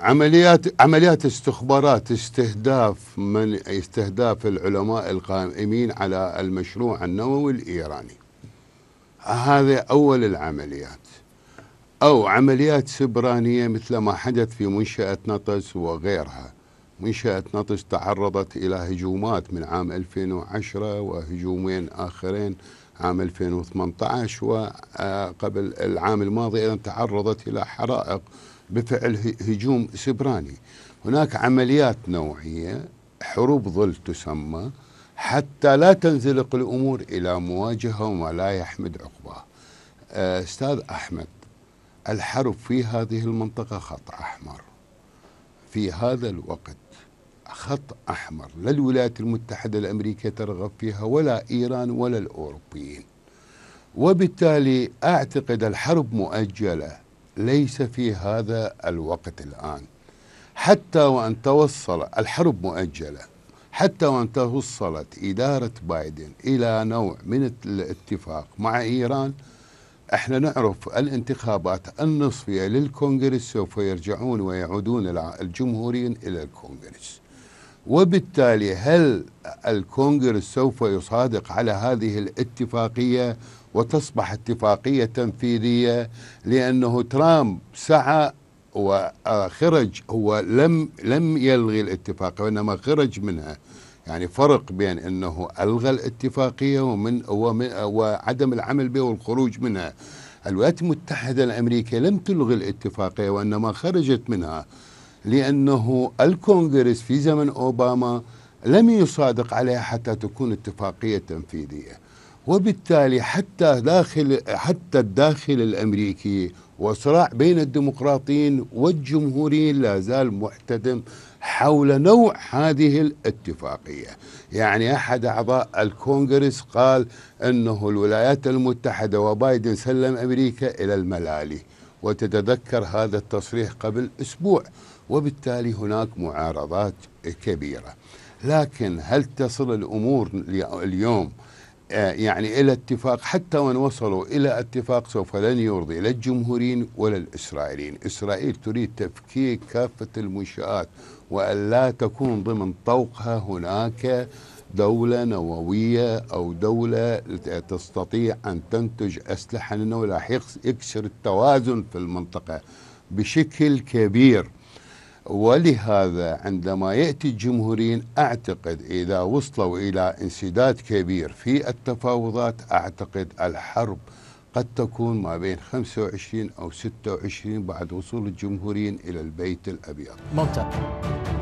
عمليات عمليات استخبارات استهداف من استهداف العلماء القائمين على المشروع النووي الايراني هذا اول العمليات او عمليات سبرانيه مثل ما حدث في منشاه نطس وغيرها منشاه نطس تعرضت الى هجومات من عام 2010 وهجومين اخرين عام 2018 وقبل العام الماضي ايضا تعرضت الى حرائق بفعل هجوم سبراني هناك عمليات نوعية حروب ظل تسمى حتى لا تنزلق الأمور إلى مواجهة وما لا يحمد عقباه آه، أستاذ أحمد الحرب في هذه المنطقة خط أحمر في هذا الوقت خط أحمر لا الولايات المتحدة الأمريكية ترغب فيها ولا إيران ولا الأوروبيين وبالتالي أعتقد الحرب مؤجلة ليس في هذا الوقت الآن حتى وأن توصل الحرب مؤجلة حتى وأن توصلت إدارة بايدن إلى نوع من الاتفاق مع إيران احنا نعرف الانتخابات النصفية للكونغرس سوف يرجعون ويعودون الجمهوريين إلى الكونغرس وبالتالي هل الكونغرس سوف يصادق على هذه الاتفاقية وتصبح اتفاقية تنفيذية لأنه ترامب سعى وخرج هو لم لم يلغي الاتفاقية وإنما خرج منها يعني فرق بين انه الغى الاتفاقيه ومن وعدم العمل بها والخروج منها الولايات المتحده الامريكيه لم تلغي الاتفاقيه وانما خرجت منها لأنه الكونغرس في زمن أوباما لم يصادق عليها حتى تكون اتفاقية تنفيذية وبالتالي حتى داخل حتى الداخل الامريكي وصراع بين الديمقراطيين والجمهوريين لا زال محتدم حول نوع هذه الاتفاقيه، يعني احد اعضاء الكونغرس قال انه الولايات المتحده وبايدن سلم امريكا الى الملالي. وتتذكر هذا التصريح قبل أسبوع وبالتالي هناك معارضات كبيرة لكن هل تصل الأمور اليوم آه، يعني إلى اتفاق حتى وإن وصلوا إلى اتفاق سوف لن يرضي لا الجمهوريين ولا الإسرائيليين إسرائيل تريد تفكيك كافة المنشآت وألا تكون ضمن طوقها هناك دولة نووية أو دولة تستطيع أن تنتج أسلحة لأنه راح يكسر التوازن في المنطقة بشكل كبير ولهذا عندما يأتي الجمهوريين أعتقد إذا وصلوا إلى انسداد كبير في التفاوضات أعتقد الحرب قد تكون ما بين 25 أو 26 بعد وصول الجمهوريين إلى البيت الأبيض ممتاز